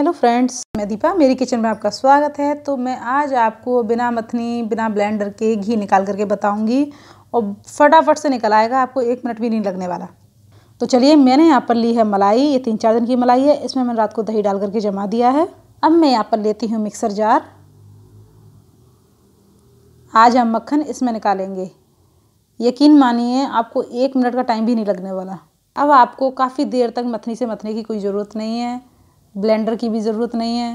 hello friends मैं दीपा मेरी kitchen में आपका स्वागत है तो मैं आज आपको बिना मथनी बिना ब्लेंडर के घी निकाल करके बताऊंगी और फटाफट से निकल आएगा आपको एक मिनट भी नहीं लगने वाला तो चलिए मैंने यहाँ पर ली है मलाई ये तीन चार दिन की मलाई है इसमें मैंने रात को दही डाल करके जमा दिया है अब मैं यहाँ पर लेती हूँ मिक्सर जार आज हम मक्खन इसमें निकालेंगे यकीन मानिए आपको एक मिनट का टाइम भी नहीं लगने वाला अब आपको काफ़ी देर तक मथनी से मथने की कोई ज़रूरत नहीं है ब्लेंडर की भी ज़रूरत नहीं है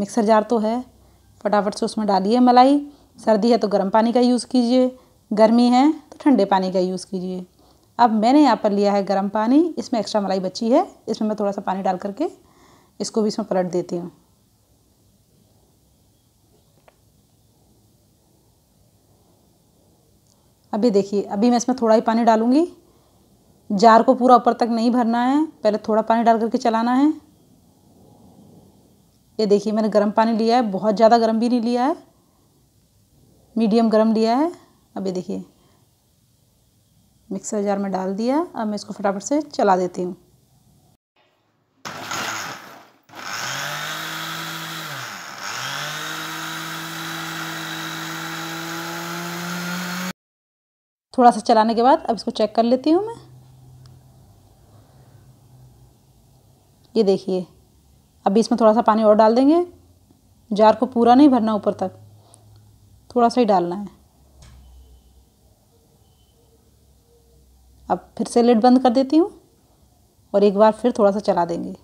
मिक्सर जार तो है फटाफट से उसमें डालिए मलाई सर्दी है तो गर्म पानी का यूज़ कीजिए गर्मी है तो ठंडे पानी का यूज़ कीजिए अब मैंने यहाँ पर लिया है गर्म पानी इसमें एक्स्ट्रा मलाई बची है इसमें मैं थोड़ा सा पानी डाल करके इसको भी इसमें पलट देती हूँ अभी देखिए अभी मैं इसमें थोड़ा ही पानी डालूँगी जार को पूरा ऊपर तक नहीं भरना है पहले थोड़ा पानी डाल करके चलाना है ये देखिए मैंने गर्म पानी लिया है बहुत ज़्यादा गर्म भी नहीं लिया है मीडियम गर्म लिया है अब ये देखिए मिक्सर जार में डाल दिया अब मैं इसको फटाफट से चला देती हूँ थोड़ा सा चलाने के बाद अब इसको चेक कर लेती हूँ मैं ये देखिए अभी इसमें थोड़ा सा पानी और डाल देंगे जार को पूरा नहीं भरना ऊपर तक थोड़ा सा ही डालना है अब फिर से लिड बंद कर देती हूँ और एक बार फिर थोड़ा सा चला देंगे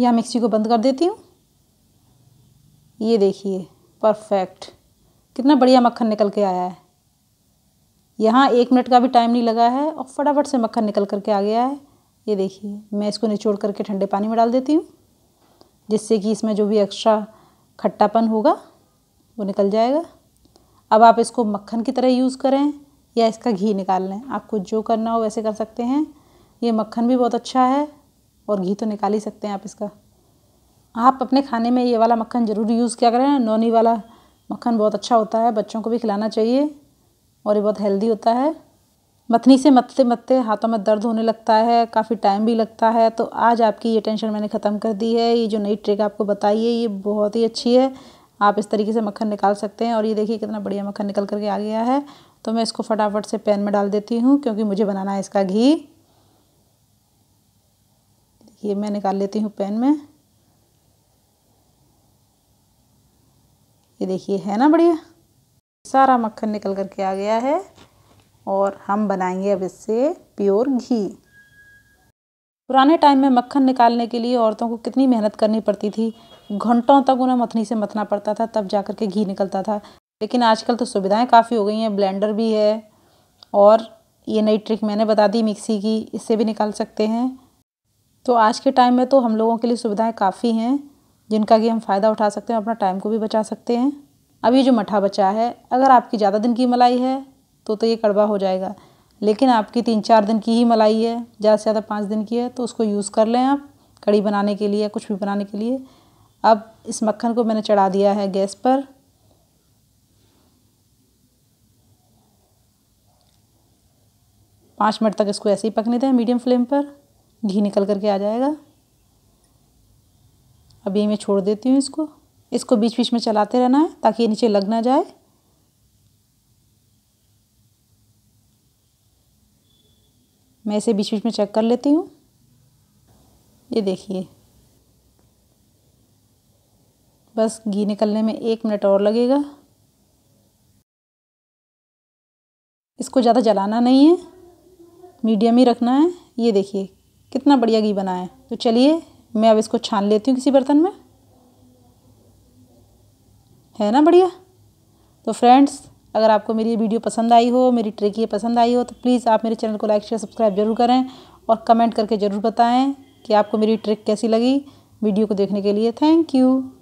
यह मिक्सी को बंद कर देती हूँ ये देखिए परफेक्ट कितना बढ़िया मक्खन निकल के आया है यहाँ एक मिनट का भी टाइम नहीं लगा है और फटाफट से मक्खन निकल कर के आ गया है ये देखिए मैं इसको निचोड़ करके ठंडे पानी में डाल देती हूँ जिससे कि इसमें जो भी एक्स्ट्रा खट्टापन होगा वो निकल जाएगा अब आप इसको मक्खन की तरह यूज़ करें या इसका घी निकाल लें आपको जो करना हो वैसे कर सकते हैं ये मक्खन भी बहुत अच्छा है और घी तो निकाल ही सकते हैं आप इसका आप अपने खाने में ये वाला मक्खन ज़रूर यूज़ किया करें नोनी वाला मक्खन बहुत अच्छा होता है बच्चों को भी खिलाना चाहिए और ये बहुत हेल्दी होता है मथनी से मत्ते मत्ते हाथों में दर्द होने लगता है काफ़ी टाइम भी लगता है तो आज आपकी ये टेंशन मैंने ख़त्म कर दी है ये जो नई ट्रिक आपको बताई है ये बहुत ही अच्छी है आप इस तरीके से मक्खन निकाल सकते हैं और ये देखिए कितना बढ़िया मक्खन निकल करके आ गया है तो मैं इसको फटाफट से पैन में डाल देती हूँ क्योंकि मुझे बनाना है इसका घी देखिए मैं निकाल लेती हूँ पैन में ये देखिए है ना बढ़िया सारा मक्खन निकल कर के आ गया है और हम बनाएंगे अब इससे प्योर घी पुराने टाइम में मक्खन निकालने के लिए औरतों को कितनी मेहनत करनी पड़ती थी घंटों तक उन्हें मथनी से मथना पड़ता था तब जा कर के घी निकलता था लेकिन आजकल तो सुविधाएं काफ़ी हो गई हैं ब्लेंडर भी है और ये नई ट्रिक मैंने बता दी मिक्सी की इससे भी निकाल सकते हैं तो आज के टाइम में तो हम लोगों के लिए सुविधाएं काफ़ी हैं जिनका कि हम फ़ायदा उठा सकते हैं अपना टाइम को भी बचा सकते हैं अब ये जो मठा बचा है अगर आपकी ज़्यादा दिन की मलाई है तो तो ये कड़वा हो जाएगा लेकिन आपकी तीन चार दिन की ही मलाई है ज़्यादा से ज़्यादा पाँच दिन की है तो उसको यूज़ कर लें आप कड़ी बनाने के लिए कुछ भी बनाने के लिए अब इस मक्खन को मैंने चढ़ा दिया है गैस पर पाँच मिनट तक इसको ऐसे ही पकने दें मीडियम फ्लेम पर घी निकल करके आ जाएगा अब मैं छोड़ देती हूँ इसको इसको बीच बीच में चलाते रहना है ताकि ये नीचे लग ना जाए मैं इसे बीच बीच में चेक कर लेती हूँ ये देखिए बस घी निकलने में एक मिनट और लगेगा इसको ज़्यादा जलाना नहीं है मीडियम ही रखना है ये देखिए कितना बढ़िया घी बना है तो चलिए मैं अब इसको छान लेती हूँ किसी बर्तन में है ना बढ़िया तो फ्रेंड्स अगर आपको मेरी वीडियो पसंद आई हो मेरी ट्रिक ये पसंद आई हो तो प्लीज़ आप मेरे चैनल को लाइक शेयर सब्सक्राइब जरूर करें और कमेंट करके ज़रूर बताएं कि आपको मेरी ट्रिक कैसी लगी वीडियो को देखने के लिए थैंक यू